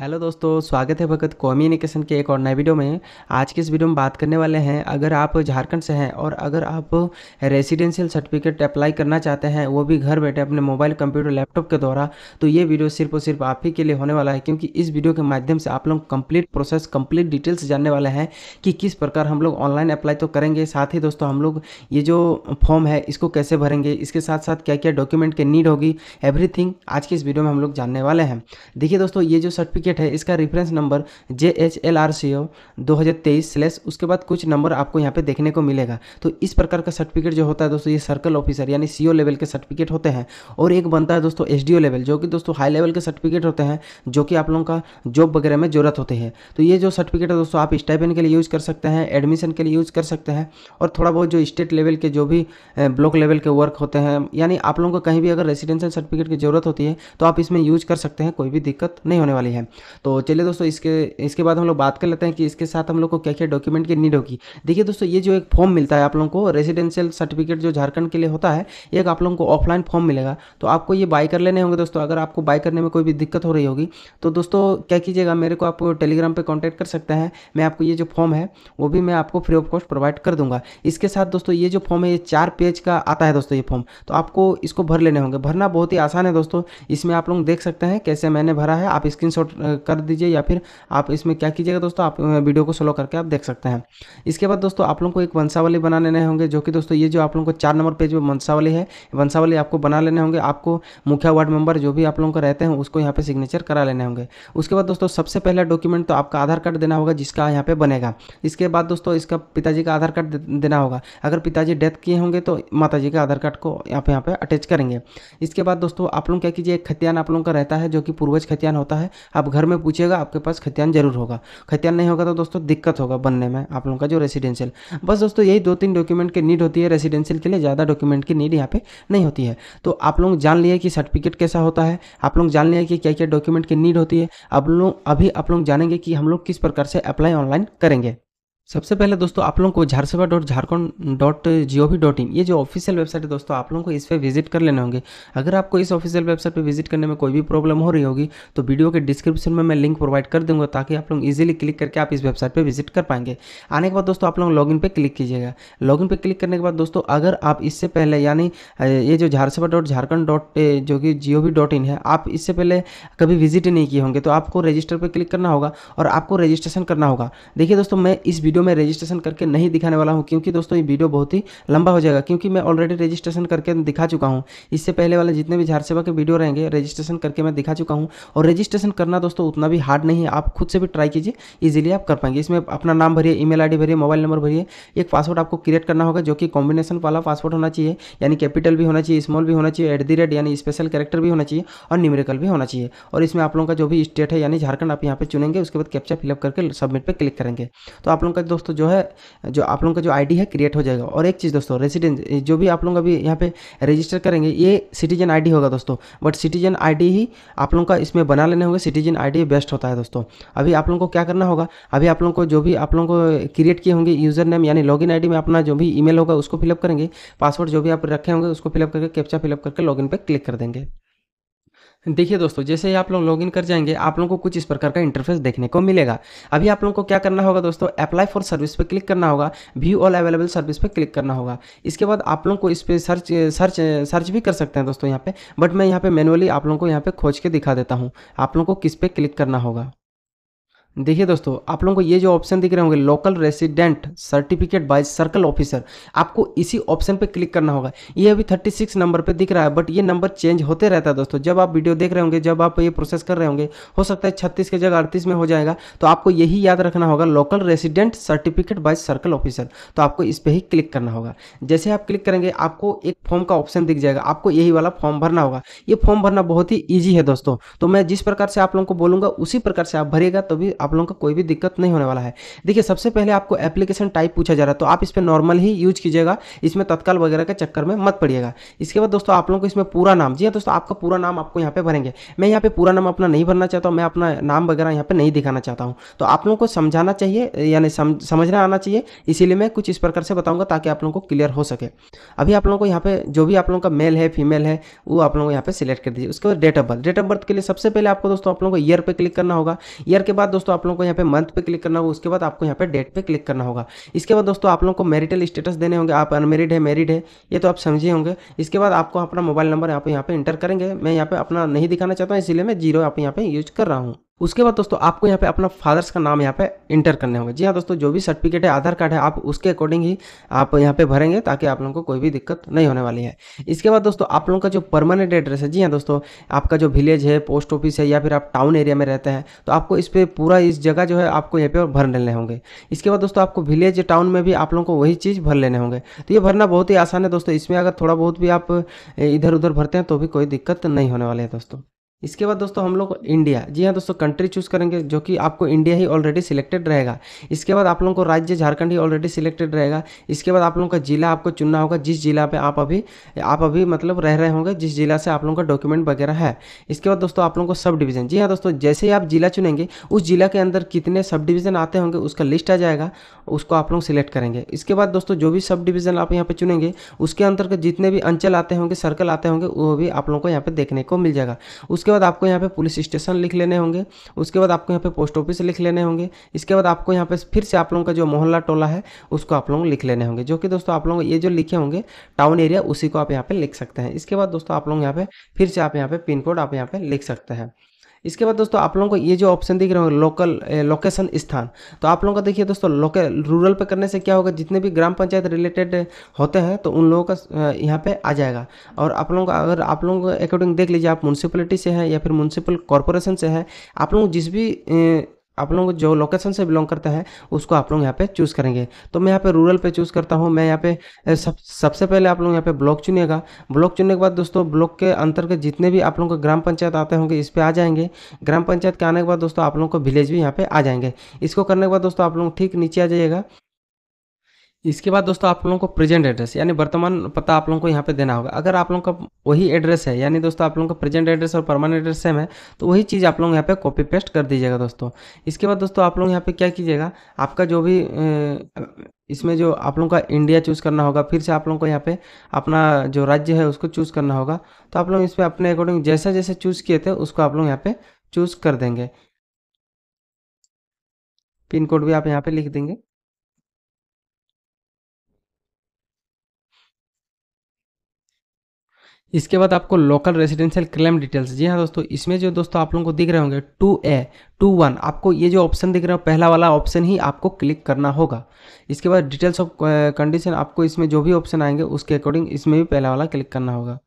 hello दोस्तों स्वागत है भगत कम्युनिकेशन के एक और नए वीडियो में आज के इस वीडियो में बात करने वाले हैं अगर आप झारखंड से हैं और अगर आप रेसिडेंशियल सर्टिफिकेट अप्लाई करना चाहते हैं वो भी घर बैठे अपने मोबाइल कंप्यूटर लैपटॉप के द्वारा तो ये वीडियो सिर्फ और सिर्फ आप ही के लिए होने वाला है क्योंकि इस वीडियो के माध्यम से आप लोग कंप्लीट प्रोसेस कम्प्लीट डिटेल्स जानने वाले हैं कि किस प्रकार हम लोग ऑनलाइन अप्लाई तो करेंगे साथ ही दोस्तों हम लोग ये जो फॉर्म है इसको कैसे भरेंगे इसके साथ साथ क्या क्या डॉक्यूमेंट की नीड होगी एवरीथिंग आज की इस वीडियो में हम लोग जानने वाले हैं देखिए दोस्तों ये जो सर्टिफिकेट सर्टिफिकेट है इसका reference number J H L R C O दो हज़ार तेईस स्लेस उसके बाद कुछ नंबर आपको यहाँ पे देखने को मिलेगा तो इस प्रकार का सर्टिफिकेट जो होता है दोस्तों ये सर्कल ऑफिसर यानी सी ओ लेवल के सर्टिफिकेट होते हैं और एक बनता है दोस्तों एस डी ओ लेवल जो कि दोस्तों हाई लेवल के सर्टिफिकेट होते हैं जो कि आप लोगों का जॉब वगैरह में जरूरत होती है तो ये जो सर्टिफिकेट है दोस्तों आप स्टाइपेंड के लिए यूज़ कर सकते हैं एडमिशन के लिए यूज़ कर सकते हैं और थोड़ा बहुत जो स्टेट लेवल के जो भी ब्लॉक लेवल के वर्क होते हैं यानी आप लोगों को कहीं भी अगर रेसिडेंशियल सर्टिफिकेट की ज़रूरत होती है तो आप इसमें यूज कर सकते हैं कोई भी दिक्कत नहीं होने वाली है तो चलिए दोस्तों इसके इसके बाद हम लोग बात कर लेते हैं कि इसके साथ हम लोग को क्या क्या डॉक्यूमेंट की नीड होगी देखिए दोस्तों ये जो एक फॉर्म मिलता है आप लोगों को रेजिडेंशियल सर्टिफिकेट जो झारखंड के लिए होता है एक आप लोगों को ऑफलाइन फॉर्म मिलेगा तो आपको ये बाई कर लेने होंगे दोस्तों अगर आपको बाई करने में कोई भी दिक्कत हो रही होगी तो दोस्तों क्या कीजिएगा मेरे को आप टेलीग्राम पर कॉन्टैक्ट कर सकते हैं मैं आपको ये जो फॉर्म है वो भी मैं आपको फ्री ऑफ कॉस्ट प्रोवाइड कर दूंगा इसके साथ दोस्तों ये जो फॉर्म है ये चार पेज का आता है दोस्तों ये फॉर्म तो आपको इसको भर लेने होंगे भरना बहुत ही आसान है दोस्तों इसमें आप लोग देख सकते हैं कैसे मैंने भरा है आप स्क्रीनशॉट कर दीजिए या फिर आप इसमें क्या कीजिएगा दोस्तों आप वीडियो को स्लो करके आप देख सकते हैं इसके बाद दोस्तों आप लोग को एक वंशावली बना लेने होंगे जो कि दोस्तों ये जो आप लोगों को चार नंबर पेज पर वंशावली है वंशावली आपको बना लेने होंगे आपको मुखिया वार्ड मेंबर जो भी आप लोगों को रहते हैं उसको यहाँ पर सिग्नेचर करा लेने होंगे उसके बाद दोस्तों सबसे पहला डॉक्यूमेंट तो आपका आधार कार्ड देना होगा जिसका यहाँ पर बनेगा इसके बाद दोस्तों इसका पिताजी का आधार कार्ड देना होगा अगर पिताजी डेथ किए होंगे तो माता का आधार कार्ड को यहाँ पर यहाँ पर अटैच करेंगे इसके बाद दोस्तों आप लोग क्या कीजिए खतियान आप लोगों का रहता है जो कि पूर्वज खतियान होता है आप घर में पूछेगा आपके पास खतियान जरूर होगा खतियान नहीं होगा तो दोस्तों दिक्कत होगा बनने में आप लोगों का जो रेसिडेंशियल बस दोस्तों यही दो तीन डॉक्यूमेंट की नीड होती है रेसिडेंशियल के लिए ज़्यादा डॉक्यूमेंट की नीड यहाँ पे नहीं होती है तो आप लोग जान लिए कि सर्टिफिकेट कैसा होता है आप लोग जान लिए कि क्या क्या डॉक्यूमेंट की नीड होती है अब लोग अभी आप लोग जानेंगे कि हम लोग किस प्रकार से अप्लाई ऑनलाइन करेंगे सबसे पहले दोस्तों आप लोगों को Jharsewa dot Jharkhand dot G O V dot in ये जो ऑफिशियल वेबसाइट है दोस्तों आप लोगों को इस पर विजिट कर लेने होंगे अगर आपको इस ऑफिशियल वेबसाइट पर विजिट करने में कोई भी प्रॉब्लम हो रही होगी तो वीडियो के डिस्क्रिप्शन में मैं लिंक प्रोवाइड कर दूंगा ताकि आप लोग ईजिली क्लिक करके आप इस वेबसाइट पर विजिट कर पाएंगे आने के बाद दोस्तों आप लोग लॉग पर क्लिक कीजिएगा लॉग पर क्लिक करने के बाद दोस्तों अगर आप इससे पहले यानी ये जो झारसेवा डॉट झारखंड डॉट जो कि जी ओ वी डॉट इन है आप इससे पहले कभी विजिट नहीं किए होंगे तो आपको रजिस्टर पर क्लिक करना होगा और आपको रजिस्ट्रेशन करना होगा देखिए दोस्तों मैं इस वीडियो वीडियो में रजिस्ट्रेशन करके नहीं दिखाने वाला हूँ क्योंकि दोस्तों ये वीडियो बहुत ही लंबा हो जाएगा क्योंकि मैं ऑलरेडी रजिस्ट्रेशन करके दिखा चुका हूँ इससे पहले वाले जितने भी झारसेवा के वीडियो रहेंगे रजिस्ट्रेशन करके मैं दिखा चुका हूँ और रजिस्ट्रेशन करना दोस्तों उतना भी हार्ड नहीं है आप खुद से भी ट्राई कीजिए ईजिली आप कर पाएंगे इसमें अपना नाम भरिए ईमेल मेल भरिए मोबाइल नंबर भरिए एक पासवर्ड आपको क्रिएट करना होगा जो कि कॉम्बिनेशन वाला पासवर्ड होना चाहिए यानी कैपिटल भी होना चाहिए स्मॉल भी होना चाहिए एट रेट यानी स्पेशल कैरेक्टर भी होना चाहिए और न्यूमेरिकल भी होना चाहिए और इसमें आप लोगों का जो भी स्टेट है यानी झारखंड आप यहाँ पे चुनेंगे उसके बाद कैप्चा फिलअप करके सबमिट पर क्लिक करेंगे तो आप लोगों का दोस्तों जो है जो आप लोगों का जो आईडी है क्रिएट हो जाएगा और एक चीज़ दोस्तों रेसिडेंट जो भी आप लोग अभी यहाँ पे रजिस्टर करेंगे ये सिटीजन आईडी होगा दोस्तों बट सिटीजन आईडी ही आप लोगों का इसमें बना लेने होंगे सिटीजन आईडी बेस्ट होता है दोस्तों अभी आप लोगों को क्या करना होगा अभी आप लोगों को जो भी आप लोगों को क्रिएट किए होंगे यूज़र नेम यानी लॉग इन में अपना जो भी ई होगा उसको फिलअप करेंगे पासवर्ड जो भी आप रखे होंगे उसको फिलअप करके कैप्चा फिलअप करके इन पर क्लिक कर देंगे देखिए दोस्तों जैसे ही आप लोग लॉगिन कर जाएंगे आप लोगों को कुछ इस प्रकार का इंटरफेस देखने को मिलेगा अभी आप लोगों को क्या करना होगा दोस्तों अप्लाई फॉर सर्विस पे क्लिक करना होगा व्यू ऑल अवेलेबल सर्विस पर क्लिक करना होगा इसके बाद आप लोगों को इस पर सर्च सर्च सर्च भी कर सकते हैं दोस्तों यहाँ पे बट मैं यहाँ पे मैनुअली आप लोगों को यहाँ पे खोज के दिखा देता हूँ आप लोगों को किस पे क्लिक करना होगा देखिए दोस्तों आप लोगों को ये जो ऑप्शन दिख रहे होंगे local resident certificate by circle officer आपको इसी ऑप्शन पे क्लिक करना होगा ये अभी 36 नंबर पे दिख रहा है बट ये नंबर चेंज होते रहता है दोस्तों जब आप वीडियो देख रहे होंगे जब आप ये प्रोसेस कर रहे होंगे हो सकता है छत्तीस के जगह अड़तीस में हो जाएगा तो आपको यही याद रखना होगा local resident certificate by circle officer तो आपको इस पर ही क्लिक करना होगा जैसे आप क्लिक करेंगे आपको एक फॉर्म का ऑप्शन दिख जाएगा आपको यही वाला फॉर्म भरना होगा ये फॉर्म भरना बहुत ही ईजी है दोस्तों तो मैं जिस प्रकार से आप लोगों को बोलूंगा उसी प्रकार से आप भरेगा तभी आप लोगों का कोई भी दिक्कत नहीं होने वाला है देखिए सबसे पहले आपको एप्लीकेशन टाइप पूछा जा रहा है तो आप इस पर नॉर्मल ही यूज कीजिएगा इसमें तत्काल वगैरह के चक्कर में मत पड़िएगा इसके बाद दोस्तों आप लोगों को इसमें पूरा नाम जी हाँ दोस्तों आपका पूरा नाम आपको यहाँ पे भरेंगे मैं यहाँ पे पूरा नाम अपना नहीं भरना चाहता हूँ मैं अपना नाम वगैरह यहाँ पे नहीं दिखाना चाहता हूँ तो आप लोगों को समझाना चाहिए यानी समझना आना चाहिए इसीलिए मैं कुछ इस प्रकार से बताऊंगा ताकि आप लोगों को क्लियर हो सके अभी आप लोगों को यहाँ पे जो भी आप लोगों का मेल है फीमेल है वो आप लोगों को यहाँ पे सिलेक्ट कर दीजिए उसके बाद date of birth date of birth के लिए सबसे पहले आपको दोस्तों आप लोगों को ईयर पे क्लिक करना होगा ईयर के बाद दोस्तों आप लोगों को यहाँ पे मंथ पे क्लिक करना होगा उसके बाद आपको यहाँ पे डेट पे क्लिक करना होगा इसके बाद दोस्तों आप लोगों को मैरिटल स्टेटस देने होंगे आप अनमेरिड है मेरिड है ये तो आप समझे होंगे इसके बाद आपको अपना मोबाइल नंबर यहाँ पे यहाँ पे इंटर करेंगे मैं यहाँ पे अपना नहीं दिखाना चाहता हूँ इसलिए मैं जीरो आप यहाँ पे यूज कर रहा हूँ उसके बाद दोस्तों आपको यहाँ पे अपना फादर्स का नाम यहाँ पे इंटर करने होंगे जी हाँ दोस्तों जो भी सर्टिफिकेट है आधार कार्ड है आप उसके अकॉर्डिंग ही आप यहाँ पे भरेंगे ताकि आप लोगों को कोई भी दिक्कत नहीं होने वाली है इसके बाद दोस्तों आप लोगों का जो परमानेंट एड्रेस है जी हाँ दोस्तों आपका जो विलेज है पोस्ट ऑफिस है या फिर आप टाउन एरिया में रहते हैं तो आपको इस पर पूरा इस जगह जो है आपको यहाँ पर भर लेने होंगे इसके बाद दोस्तों आपको विलेज टाउन में भी आप लोगों को वही चीज़ भर लेने होंगे तो ये भरना बहुत ही आसान है दोस्तों इसमें अगर थोड़ा बहुत भी आप इधर उधर भरते हैं तो भी कोई दिक्कत नहीं होने वाली है दोस्तों इसके बाद दोस्तों हम लोग इंडिया जी हाँ दोस्तों कंट्री चूज़ करेंगे जो कि आपको इंडिया ही ऑलरेडी सिलेक्टेड रहेगा इसके बाद आप लोगों को राज्य झारखंड ही ऑलरेडी सिलेक्टेड रहेगा इसके बाद आप लोगों का जिला आपको चुनना होगा जिस जिला पे आप अभी आप अभी मतलब रह रहे होंगे जिस जिला से आप लोगों का डॉक्यूमेंट वगैरह है इसके बाद दोस्तों आप लोगों को सब डिवीज़न जी हाँ दोस्तों जैसे ही आप जिला चुनेंगे उस जिला के अंदर कितने सब डिवीज़न आते होंगे उसका लिस्ट आ जाएगा उसको आप लोग सिलेक्ट करेंगे इसके बाद दोस्तों जो भी सब डिवीज़न आप यहाँ पर चुनेंगे उसके अंतर्गत जितने भी अंचल आते होंगे सर्कल आते होंगे वो भी आप लोगों को यहाँ पर देखने को मिल जाएगा उसके बाद आपको यहाँ पे पुलिस स्टेशन लिख लेने होंगे उसके बाद आपको यहाँ पे पोस्ट ऑफिस लिख लेने होंगे इसके बाद आपको यहाँ पे फिर से आप लोगों का जो मोहल्ला टोला है उसको आप लोग लिख लेने होंगे जो कि दोस्तों आप लोग ये जो लिखे होंगे टाउन एरिया उसी को आप यहाँ पे लिख सकते हैं इसके बाद दोस्तों आप लोग यहाँ पे फिर से आप यहाँ पे पिन कोड आप यहाँ पे लिख सकते हैं इसके बाद दोस्तों आप लोगों को ये जो ऑप्शन दिख रहे हो लोकल लोकेशन स्थान तो आप लोगों का देखिए दोस्तों लोकल रूरल पे करने से क्या होगा जितने भी ग्राम पंचायत रिलेटेड होते हैं तो उन लोगों का यहाँ पे आ जाएगा और आप लोगों का अगर आप लोगों को अकॉर्डिंग देख लीजिए आप म्यूनसिपलिटी से हैं या फिर म्यूनसिपल कॉरपोरेशन से है आप लोग जिस भी आप लोग जो लोकेशन से बिलोंग करता है उसको आप लोग यहाँ पे चूज़ करेंगे तो मैं यहाँ पे रूरल पे चूज़ करता हूँ मैं यहाँ पे सब सबसे पहले आप लोग यहाँ पे ब्लॉक चुनेगा ब्लॉक चुनने के बाद दोस्तों ब्लॉक के अंतर्गत जितने भी आप लोगों को ग्राम पंचायत आते होंगे इस पर आ जाएंगे ग्राम पंचायत के आने के बाद दोस्तों आप लोगों को विलेज भी यहाँ पे आ जाएंगे इसको करने के बाद दोस्तों आप लोग ठीक नीचे आ जाइएगा इसके बाद दोस्तों आप लोगों को प्रेजेंट एड्रेस यानी वर्तमान पता आप लोगों को यहाँ पे देना होगा अगर आप लोगों का वही एड्रेस है यानी दोस्तों आप लोगों का प्रेजेंट एड्रेस और परमानेंट एड्रेस सेम है तो वही चीज़ आप लोग यहाँ पे कॉपी पेस्ट कर दीजिएगा दोस्तों इसके बाद दोस्तों आप लोग यहाँ पे क्या कीजिएगा आपका जो भी इसमें जो आप लोगों का इंडिया चूज़ करना होगा फिर से आप लोगों को यहाँ पे अपना जो राज्य है उसको चूज़ करना होगा तो आप लोग इस पर अपने अकॉर्डिंग जैसा जैसे चूज़ किए थे उसको आप लोग यहाँ पे चूज़ कर देंगे पिन कोड भी आप यहाँ पे लिख देंगे इसके बाद आपको लोकल रेजिडेंशियल क्लेम डिटेल्स जी हाँ दोस्तों इसमें जो दोस्तों आप लोगों को दिख रहे होंगे टू ए टू वन आपको ये जो ऑप्शन दिख रहा है पहला वाला ऑप्शन ही आपको क्लिक करना होगा इसके बाद डिटेल्स ऑफ कंडीशन आपको इसमें जो भी ऑप्शन आएंगे उसके अकॉर्डिंग इसमें भी पहला वाला क्लिक करना होगा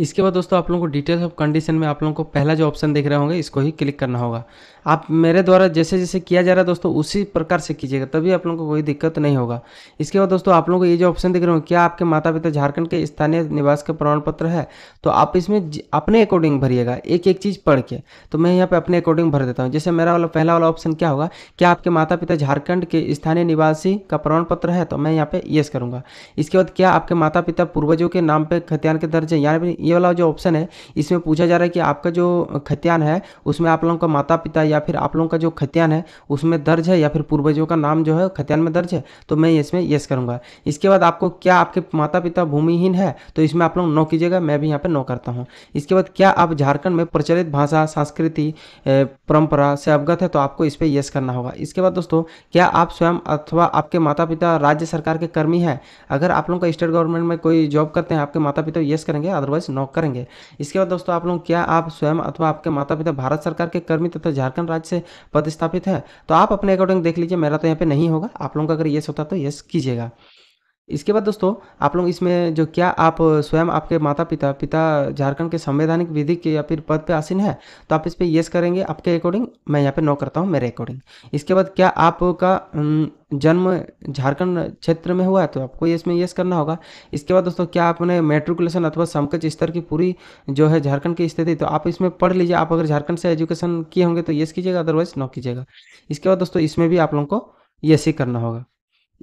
इसके बाद दोस्तों आप लोगों को डिटेल्स ऑफ कंडीशन में आप लोगों को पहला जो ऑप्शन देख रहे होंगे इसको ही क्लिक करना होगा आप मेरे द्वारा जैसे जैसे किया जा रहा है दोस्तों उसी प्रकार से कीजिएगा तभी आप लोगों को कोई दिक्कत नहीं होगा इसके बाद दोस्तों आप लोगों को ये जो ऑप्शन देख रहे होंगे क्या आपके माता पिता झारखंड के स्थानीय निवास का प्रमाण पत्र है तो आप इसमें अपने अकॉर्डिंग भरिएगा एक एक चीज़ पढ़ के तो मैं यहाँ पर अपने अकॉर्डिंग भर देता हूँ जैसे मेरा वाला पहला वाला ऑप्शन क्या होगा क्या आपके माता पिता झारखंड के स्थानीय निवासी का प्रमाण पत्र है तो मैं यहाँ पर येस करूँगा इसके बाद क्या आपके माता पिता पूर्वजों के नाम पर खतियान के दर्ज है यानी ये वाला जो ऑप्शन है इसमें पूछा जा रहा है कि आपका जो खतियान है उसमें आप लोगों का माता पिता या फिर आप लोगों का जो खतियान है उसमें दर्ज है या फिर पूर्वजों का नाम जो है खतियान में दर्ज है तो मैं इसमें यस करूँगा इसके बाद आपको क्या आपके माता पिता भूमिहीन है तो इसमें आप लोग नो कीजिएगा मैं भी यहाँ पर नो करता हूँ इसके बाद क्या आप झारखंड में प्रचलित भाषा संस्कृति परंपरा से अवगत है तो आपको इस पर यस करना होगा इसके बाद दोस्तों क्या आप स्वयं अथवा आपके माता पिता राज्य सरकार के कर्मी हैं अगर आप लोगों का स्टेट गवर्नमेंट में कोई जॉब करते हैं आपके माता पिता यस करेंगे अदरवाइज नौ करेंगे इसके बाद दोस्तों आप लोग क्या आप स्वयं अथवा आपके माता पिता भारत सरकार के कर्मी तथा झारखंड राज्य से पदस्थापित है तो आप अपने अकॉर्डिंग देख लीजिए मेरा तो यहाँ पे नहीं होगा आप लोगों का अगर येस होता तो येस कीजिएगा इसके बाद दोस्तों आप लोग इसमें जो क्या आप स्वयं आपके माता पिता पिता झारखंड के संवैधानिक विधि के या फिर पद पे आसीन है तो आप इस पर येस करेंगे आपके अकॉर्डिंग मैं यहाँ पे नो करता हूँ मेरे अकॉर्डिंग इसके बाद क्या आपका जन्म झारखंड क्षेत्र में हुआ है तो आपको इसमें येस करना होगा इसके बाद दोस्तों क्या आपने मेट्रिकुलेशन अथवा समकच स्तर की पूरी जो है झारखंड की स्थिति तो आप इसमें पढ़ लीजिए आप अगर झारखंड से एजुकेशन किए होंगे तो येस कीजिएगा अदरवाइज नो कीजिएगा इसके बाद दोस्तों इसमें भी आप लोगों को येस ही करना होगा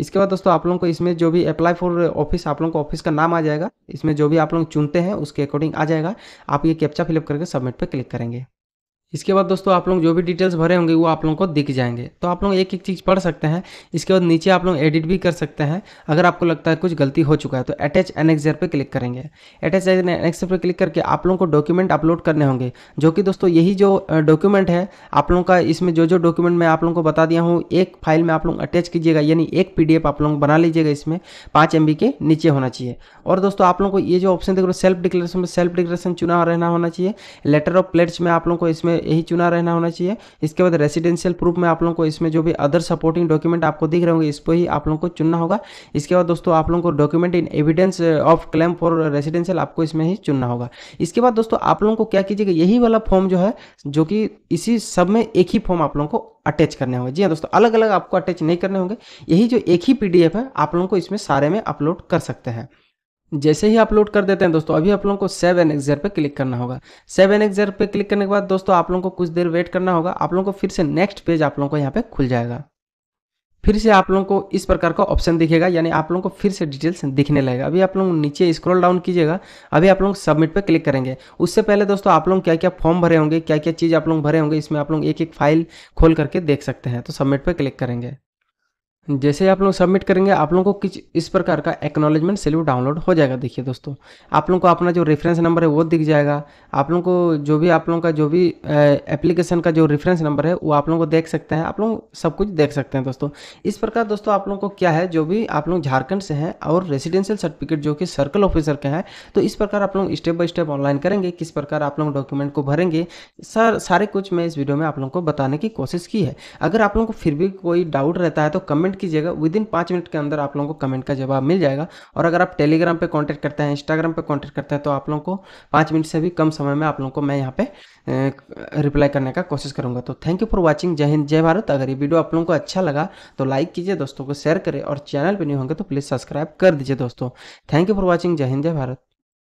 इसके बाद दोस्तों आप लोगों को इसमें जो भी अप्लाई फॉर ऑफिस आप लोगों को ऑफिस का नाम आ जाएगा इसमें जो भी आप लोग चुनते हैं उसके अकॉर्डिंग आ जाएगा आप ये कैप्चा फिलअप करके सबमिट पर क्लिक करेंगे इसके बाद दोस्तों आप लोग जो भी डिटेल्स भरे होंगे वो आप लोगों को दिख जाएंगे तो आप लोग एक एक चीज़ पढ़ सकते हैं इसके बाद नीचे आप लोग एडिट भी कर सकते हैं अगर आपको लगता है कुछ गलती हो चुका है तो अटैच एनेक्जर पर क्लिक करेंगे अटैच एनेक्सर पर क्लिक करके आप लोगों को डॉक्यूमेंट अपलोड करने होंगे जो कि दोस्तों यही जो डॉक्यूमेंट है आप लोगों का इसमें जो जो डॉक्यूमेंट मैं आप लोगों को बता दिया हूँ एक फाइल में आप लोग अटैच कीजिएगा यानी एक पी आप लोग बना लीजिएगा इसमें पाँच एम के नीचे होना चाहिए और दोस्तों आप लोगों को ये जो ऑप्शन देख रहे हो सेल्फ डिक्लेरेशन में सेल्फ डिक्लेरेशन चुना रहना होना चाहिए लेटर ऑफ प्लेट्स में आप लोगों को इसमें यही चुना रहना होना चाहिए इसके बाद रेसिडेंशियल प्रूफ में आप लोगों को इसमें जो भी अदर सपोर्टिंग डॉक्यूमेंट आपको दिख रहे होंगे इस पर ही आप लोगों को चुनना होगा इसके बाद दोस्तों आप लोगों को document in evidence of claim for residential आपको इसमें ही चुनना होगा इसके बाद दोस्तों आप लोगों को क्या कीजिएगा यही वाला फॉर्म जो है जो कि इसी सब में एक ही फॉर्म आप लोगों को अटैच करने होंगे जी हाँ दोस्तों अलग अलग आपको अटैच नहीं करने होंगे यही जो एक ही पीडीएफ है आप लोगों को इसमें सारे में अपलोड कर सकते हैं जैसे ही अपलोड कर देते हैं दोस्तों अभी आप लोगों को सेव एन एक्सर पर क्लिक करना होगा सेव एन एक्सर पर क्लिक करने के बाद दोस्तों आप लोगों को कुछ देर वेट करना होगा आप लोगों को फिर से नेक्स्ट पेज आप लोगों को यहाँ पे खुल जाएगा फिर से आप लोगों को इस प्रकार का ऑप्शन दिखेगा यानी आप लोगों को फिर से डिटेल्स दिखने लगेगा अभी आप लोग नीचे स्क्रॉल डाउन कीजिएगा अभी आप लोग सबमिट पे क्लिक करेंगे उससे पहले दोस्तों आप लोग क्या क्या फॉर्म भरे होंगे क्या क्या चीज़ आप लोग भरे होंगे इसमें आप लोग एक एक फाइल खोल करके देख सकते हैं तो सबमिट पर क्लिक करेंगे जैसे आप लोग सबमिट करेंगे आप लोगों को कुछ इस प्रकार का एक्नोलेजमेंट स्लिप डाउनलोड हो जाएगा देखिए दोस्तों आप लोगों को अपना जो रेफरेंस नंबर है वो दिख जाएगा आप लोगों को जो भी आप लोगों का जो भी एप्लीकेशन का जो रेफरेंस नंबर है वो आप लोगों को देख सकते हैं आप लोग सब कुछ देख सकते हैं दोस्तों इस प्रकार दोस्तों आप लोगों को क्या है जो भी आप लोग झारखंड से हैं और रेसिडेंशियल सर्टिफिकेट जो कि सर्कल ऑफिसर के हैं तो इस प्रकार आप लोग स्टेप बाई स्टेप ऑनलाइन करेंगे किस प्रकार आप लोग डॉक्यूमेंट को भरेंगे सर सारे कुछ मैं इस वीडियो में आप लोगों को बताने की कोशिश की है अगर आप लोगों को फिर भी कोई डाउट रहता है तो कमेंट कमेंट कीजिएगा विद इन पाँच मिनट के अंदर आप लोगों को कमेंट का जवाब मिल जाएगा और अगर आप टेलीग्राम पे कांटेक्ट करते हैं इंस्टाग्राम पे कांटेक्ट करते हैं तो आप लोगों को पाँच मिनट से भी कम समय में आप लोगों को मैं यहाँ पे रिप्लाई करने का कोशिश करूँगा तो थैंक यू फॉर वॉचिंग जय हिंद जय भारत अगर ये वीडियो आप लोगों को अच्छा लगा तो लाइक कीजिए दोस्तों को शेयर करें और चैनल पर नहीं होंगे तो प्लीज़ सब्सक्राइब कर दीजिए दोस्तों थैंक यू फॉर वॉचिंग जय हिंद जय भारत